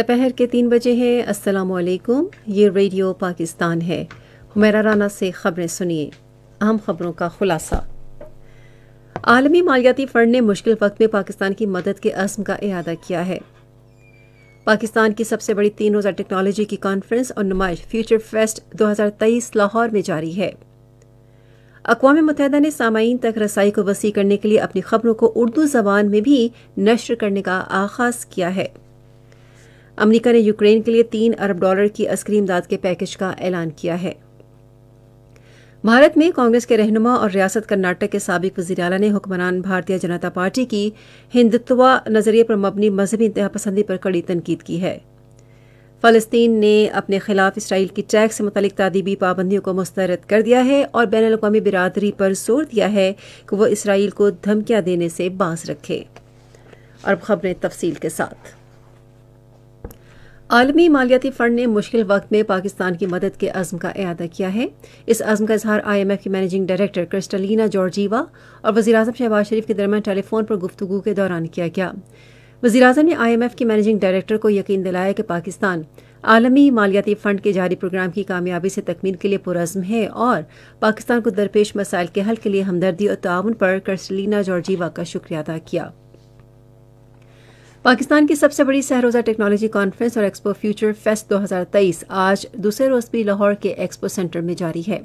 दोपहर के तीन बजे हैं अस्सलाम वालेकुम ये रेडियो पाकिस्तान है हुमेरा राना से खबरें सुनिए अहम खबरों का खुलासा आलमी मालियाती फंड ने मुश्किल वक्त में पाकिस्तान की मदद के अज़म का इरादा किया है पाकिस्तान की सबसे बड़ी तीन रोज़ा टेक्नोलॉजी की कॉन्फ्रेंस और नुमाइश फ्यूचर फेस्ट 2023 लाहौर में जारी है अकवा मुतहदा ने सामाइन तक रसाई को वसी करने के लिए अपनी खबरों को उर्दू जबान में भी नश्र करने का आगाज किया है अमरीका ने यूक्रेन के लिए तीन अरब डॉलर की अस्करी इमदाद के पैकेज का ऐलान किया है भारत में कांग्रेस के रहनुमा और रियासत कर्नाटक के सबक वजी अला ने हुक्मरान भारतीय जनता पार्टी की हिंदुत्व नजरिए पर मबनी मजहबी पसंदी पर कड़ी तनकीद की है फलस्तीन ने अपने खिलाफ इसराइल की टैक्स से मुतल तदीबी पाबंदियों को मुस्तरद कर दिया है और बैन अवी बिरादरी पर जोर दिया है कि वह इसराइल को धमकियां देने से बाज रखे खबरें तफसील के साथ आलमी मालियाती फ़ंड ने मुश्किल वक्त में पाकिस्तान की मदद के अज़म का अदा किया है इस अज़म का इजहार आई एम एफ की मैनेजिंग डायरेक्टर क्रिस्टलिना जॉर्जीवा और वजी अजम शहबाज शरीफ के दरमियान टेलीफोन पर गुफ्तु के दौरान किया गया वजी अजम ने आई एम एफ की मैनेजिंग डायरेक्टर को यकीन दिलाया कि पाकिस्तान आलमी मालियाती फ़ंड के जारी प्रोग्राम की कामयाबी से तकमील के लिए पुरज़म है और पाकिस्तान को दरपेश मसाइल के हल के लिए हमदर्दी और ताउन पर क्रिस्टलिना जॉर्जीवा का शुक्रिया अदा किया पाकिस्तान की सबसे बड़ी सहरोजा टेक्नोलॉजी कॉन्फ्रेंस और एक्सपो फ्यूचर फेस्ट 2023 आज दूसरे रोज भी लाहौर के एक्सपो सेंटर में जारी है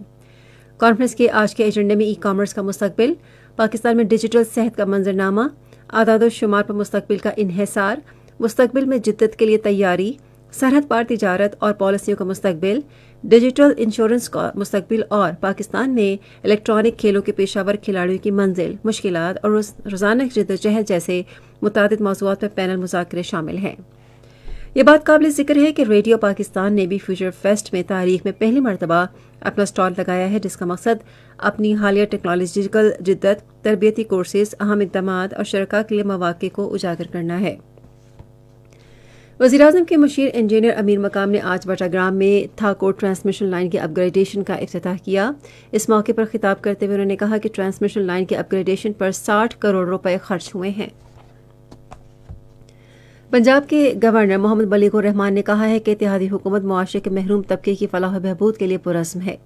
कॉन्फ्रेंस के आज के एजेंडे में ई कॉमर्स का मुस्तबिल पाकिस्तान में डिजिटल सेहत का मंजरनामा आदाद शुमार पर मुस्तबिल का इहसार मुस्तबिल में जिद्दत के लिए तैयारी सरहद पार तजारत और पॉलिसियों का मुस्तबिल डिजिटल इंश्योरेंस का मुस्तबिल और पाकिस्तान में इलेक्ट्रॉनिक खेलों के पेशावर खिलाड़ियों की मंजिल मुश्किल और रोज़ाना जदोजहद जैसे मुतद मौजूद पर पैनल मुजाकर शामिल हैं ये बात काबिल जिक्र है कि रेडियो पाकिस्तान ने भी फ्यूचर फेस्ट में तारीख में पहली मरतबा अपना स्टॉल लगाया है जिसका मकसद अपनी हालिया टेक्नोलॉजिकल जिद्दत तरबियती कोर्सेज अहम इकदाम और शरका के लिए मौाक़े को उजागर करना है वजी अजम के मशीर इंजीनियर अमीर मकाम ने आज बटाग्राम में थाकोर ट्रांसमिशन लाइन के अपग्रेडेशन का अफ्ताह किया इस मौके पर खिताब करते हुए उन्होंने कहा कि ट्रांसमिशन लाइन के अपग्रेडेशन पर साठ करोड़ रुपये खर्च हुए हैं पंजाब के गवर्नर मोहम्मद बलीगुर रहमान ने कहा है कि इतिहादी हुकूमत मुआशरे के महरूम तबके की फलाह बहबूद के लिए पुरस्म है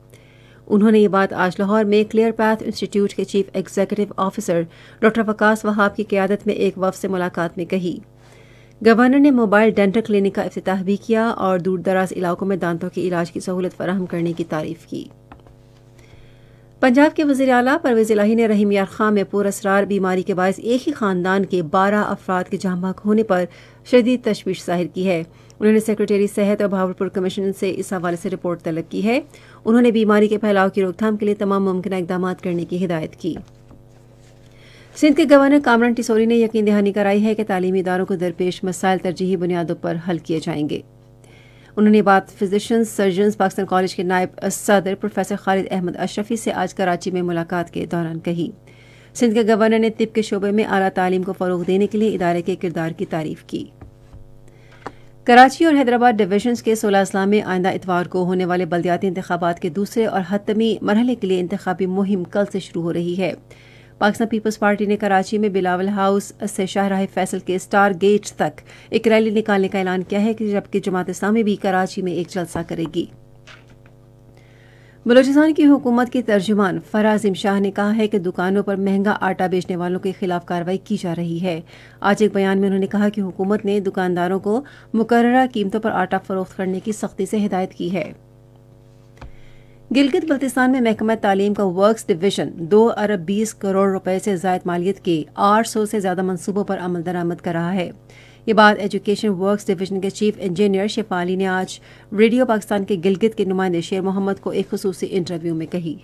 उन्होंने ये बात आज लाहौर में क्लियर पैथ इंस्टीट्यूट के chief executive officer doctor Waqas Wahab की क्यादत में एक वफ से मुलाकात में कही गवर्नर ने मोबाइल डेंटल क्लिनिक का अफ्ताह भी किया और दूर दराज इलाकों में दांतों के इलाज की सहूलत फराहम करने की तारीफ की पंजाब के वजी अला परवेज इलाही ने रहीम यार खां में पुरसरार बीमारी के बायस एक ही खानदान के बारह अफराद के जामहक होने पर शदीद तशवीश जाहिर की है उन्होंने सेक्रेटरी सेहत और भावलपुर कमीशन से इस हवाले से रिपोर्ट तलब की है उन्होंने बीमारी के फैलाव की रोकथाम के लिए तमाम मुमकिन इकदाम करने की हिदायत की सिंध के गवर्नर कामरान टिसोरी ने यकीन दहानी कराई है कि तालीमी इदारों को दरपेश मसाइल तरजीही बुनियादों पर हल किए जाएंगे उन्होंने बात फिजिशन सर्जन पाकिस्तान कॉलेज के नायब सदर प्रोफेसर खालिद अहमद अशरफी से आज कराची में मुलाकात के दौरान कही सिंध के गवर्नर ने तिब के शोबे में आला तालीम को फ़रोग देने के लिए इदारे के किरदार की तारीफ की कराची और हैदराबाद डिवीजन के सोलह इस्लाम में आइंदा इतवार को होने वाले बल्दियाती इंतबात के दूसरे और हतमी मरहले के लिए इंतबी मुहिम कल से शुरू हो रही है पाकिस्तान पीपल्स पार्टी ने कराची में बिलावल हाउस से शाहराह फैसल के स्टार गेट तक एक रैली निकालने का ऐलान किया है कि जबकि जमात इस्लामी भी कराची में एक जलसा करेगी बलूचिस्तान की हुकूमत के तर्जुमान फराजिम शाह ने कहा है कि दुकानों पर महंगा आटा बेचने वालों के खिलाफ कार्रवाई की जा रही है आज एक बयान में उन्होंने कहा कि हुकूमत ने दुकानदारों को मुकर्रा कीमतों पर आटा फरोख्त करने की सख्ती से हिदायत की है गिलगित बल्तिस्तान में महकमा तालीम का वर्क्स डिवीजन दो अरब बीस करोड़ रुपए से जायद मालियत के आठ सौ से ज्यादा मनसूबों पर अमल दरामद कर रहा है ये बात एजुकेशन वर्क्स डिवीजन के चीफ इंजीनियर शेफाली ने आज रेडियो पाकिस्तान के गिलगित के नुमाइंदे शेर मोहम्मद को एक खसूस इंटरव्यू में कही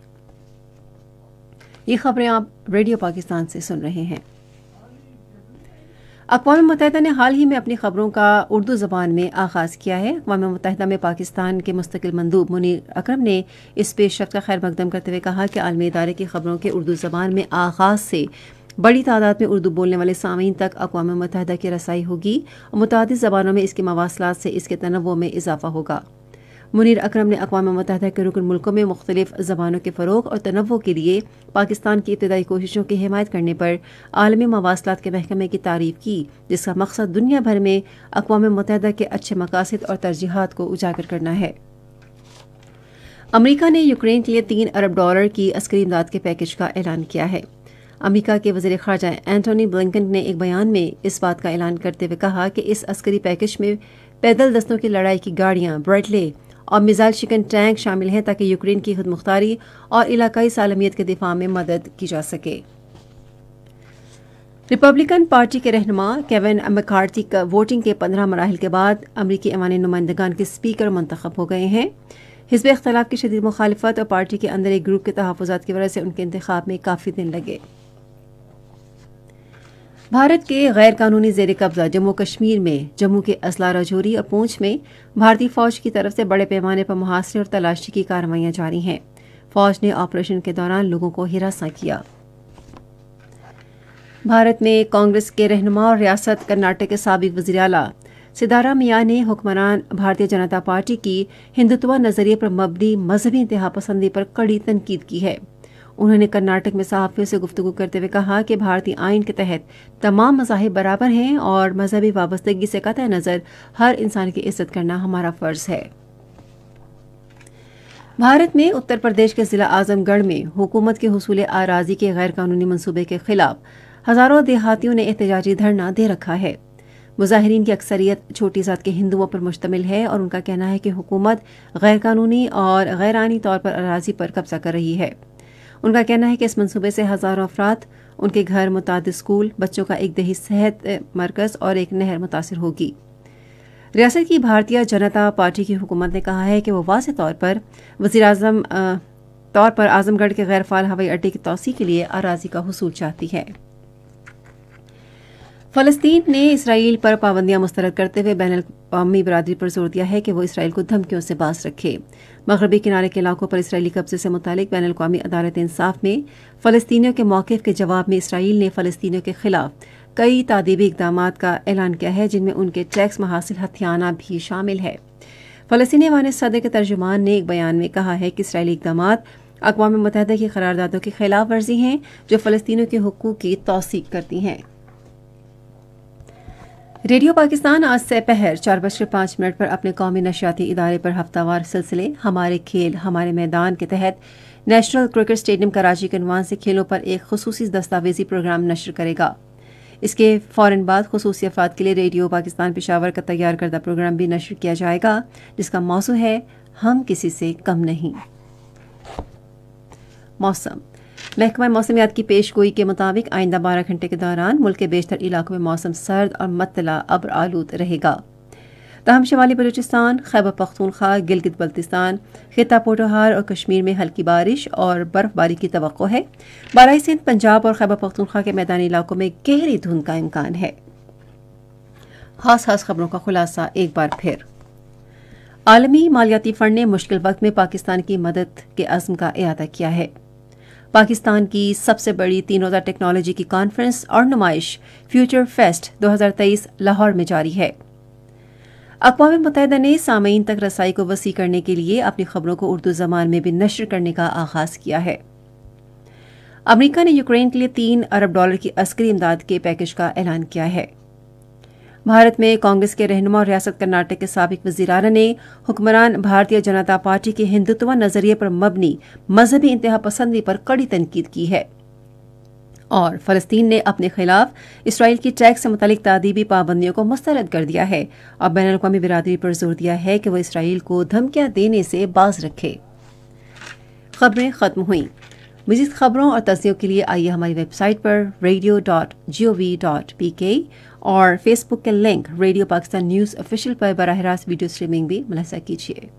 ये खबरें आप रेडियो पाकिस्तान से सुन रहे हैं अकवा मुतहदा ने हाल ही में अपनी खबरों का उर्दू ज़बान में आगाज़ किया है अकवा मुतहदा में पाकिस्तान के मुस्तकिल मंदूब मुनीर अक्रम ने इस पेश का खैर मकदम करते हुए कहा कि आलमी इदारे की खबरों के उर्दू ज़बान में आगाज़ से बड़ी तादाद में उर्दू बोलने वाले सामीन तक अकवा मुतहदा की रसाई होगी और मुतद ज़बानों में इसके मवासलात से इसके तनवों में इजाफा होगा मुनीर अक्रम ने अकवा मतहदा के रुकन मुल्कों में मुख्तलिफ जबानों के फ़रोग और तनवो के लिए पाकिस्तान की इब्तदाई कोशिशों की हमायत करने पर आलमी मवासलात के महकमे की तारीफ की जिसका मकसद दुनिया भर में अकवा मतहदा के अच्छे मकासद और तरजीहत को उजागर करना है अमरीका ने यूक्रेन के लिए तीन अरब डॉलर की अस्करी इमदाद के पैकेज का ऐलान किया है अमरीका के वजीर खारजा एंटोनी ब्लिंकन ने एक बयान में इस बात का ऐलान करते हुए कहा कि इस अस्करी पैकेज में पैदल दस्तों की लड़ाई की गाड़ियां ब्रेडले और मिज़ाइल शिकन टैंक शामिल हैं ताकि यूक्रेन की खुदमुख्तारी और इलाकई सालमियत के दिफा में मदद की जा सके रिपब्लिकन पार्टी के रहनमा केविन मकार्थी का वोटिंग के पंद्रह मराहल के बाद अमरीकी ऐवान नुमाइंदगान के स्पीकर मंतखब हो गए हैं हिजब इख्तलाफ की शदीद मुखालफत और पार्टी के अंदर एक ग्रुप के तहफ़ात की वजह से उनके इंतबाब में काफ़ी दिन लगे भारत के गैर कानूनी जेर कब्जा जम्मू कश्मीर में जम्मू के असला राजौरी और पूंछ में भारतीय फौज की तरफ से बड़े पैमाने पर मुहासरे और तलाशी की कार्रवाइयां जारी हैं फौज ने ऑपरेशन के दौरान लोगों को हिरासा किया भारत में कांग्रेस के रहनुमा और रियासत कर्नाटक के सबक वजी अला सिदारा मिया ने हुक्मरान भारतीय जनता पार्टी की हिंदुत्व नजरिए पर मबनी मजहबी इंतहा पसंदी पर कड़ी तनकीद की है उन्होंने कर्नाटक में सहाफ़ियों से गुफ्तु करते हुए कहा कि भारतीय आइन के तहत तमाम मजाहब बराबर हैं और मजहबी वाबस्तगी से कत नज़र हर इंसान की इज्जत करना हमारा फ़र्ज़ है भारत में उत्तर प्रदेश के ज़िला आजमगढ़ में हुकूमत के हसूल आराजी के गैर कानूनी मनसूबे के खिलाफ हज़ारों देहातियों ने एहतजाजी धरना दे रखा है मुजाहरीन की अक्सरियत छोटी ज़ात के हिंदुओं पर मुश्तमिल है और उनका कहना है कि हुकूमत गैर कानूनी और गैर आनी तौर पर अराजी पर कब्जा कर रही है उनका कहना है कि इस मनसूबे से हज़ारों अफराद उनके घर मुतद स्कूल बच्चों का एक दही सेहत मरकज़ और एक नहर मुतासर होगी रियासत की भारतीय जनता पार्टी की हुकूमत ने कहा है कि वो वाज तौर पर वजी अजम तौर पर आजमगढ़ के गैरफाल हवाई अड्डे की तोसी के लिए आराजी का हसूल चाहती है फलस्तीन ने इसराइल पर पाबंदियां मुस्तरद करते हुए बैन अवी बरदरी पर जोर दिया है कि वो इसराइल को धमकियों से बास रखे मगरबी किनारे के इलाकों पर इसराइली कब्जे से मुतालिक बैन अवी अदालत इंसाफ में फ़लस्तियों के मौक़ के जवाब में इसराइल ने फ़लस्तियों के खिलाफ कई तदीबी इकदाम का ऐलान किया है जिनमें उनके टैक्स महासिल हथियाना भी शामिल है फलस्तनी वान सदर के तर्जुमान ने एक बयान में कहा है कि इसराइली इकदाम अकवा मुतहद की करारदादों की खिलाफ वर्जी हैं जो फ़लस्तियों के हकूक़ की तोसीक करती हैं रेडियो पाकिस्तान आज से पहर चार बजकर पांच मिनट पर अपने कौमी नशियाती इदारे पर हफ्तावार सिलसिले हमारे खेल हमारे मैदान के तहत नेशनल क्रिकेट स्टेडियम कराची के अनवान से खेलों पर एक खसूस दस्तावेजी प्रोग्राम नशर करेगा इसके फौरन बाद खसूस अफराद के लिए रेडियो पाकिस्तान पेशावर का तैयार करदा प्रोग्राम भी नशर किया जाएगा जिसका मौसू है हम किसी से कम नहीं मौसम महकमा मौसमियात की पेश गोई के मुताबिक आइंदा बारह घंटे के दौरान मुल्क के बेशतर इलाकों में मौसम सर्द और मतला अब्र आलूद रहेगा तहम शमाली बलूचिस्तान खैबर पख्तूनख्वा गिलगित बल्तिस्तान खिता पोटोहार और कश्मीर में हल्की बारिश और बर्फबारी की तो है बालाई सिंध पंजाब और खैबर पख्तूनख्वा के मैदानी इलाकों में गहरी धुंध का इम्कान है खास खास खबरों का खुलासा एक बार फिर आलमी मालियाती फंड ने मुश्किल वक्त में पाकिस्तान की मदद के अज़म का अहाता किया है पाकिस्तान की सबसे बड़ी तीन रोज़ा टेक्नोलॉजी की कॉन्फ्रेंस और नुमाइश फ्यूचर फेस्ट 2023 लाहौर में जारी है अकवा मुतहदा ने सामीन तक रसाई को वसी करने के लिए अपनी खबरों को उर्दू जबान में भी नशर करने का आगाज किया है अमरीका ने यूक्रेन के लिए तीन अरब डॉलर की अस्करी इमदाद के पैकेज का ऐलान किया है भारत में कांग्रेस के रहनुमा और रियासत कर्नाटक के सबक वजीरा ने हुक्मरान भारतीय जनता पार्टी के हिंदुत्व नजरिए पर मबनी मजहबी इंतहा पसंदी पर कड़ी तनकीद की है और फलस्तीन ने अपने खिलाफ इसराइल की टैक्स से मुतल तदीबी पाबंदियों को मुस्तरद कर दिया है और बैन अवी बिरादरी पर जोर दिया है कि वह इसराइल को धमकियां देने से बाज रखे खबरें खत्म हुई मजीद खबरों और तस्वीरों के लिए आइए हमारी वेबसाइट पर radio dot G O V dot P K और फेसबुक के link radio Pakistan news official पर बरह रास्त वीडियो स्ट्रीमिंग भी मुहैया कीजिए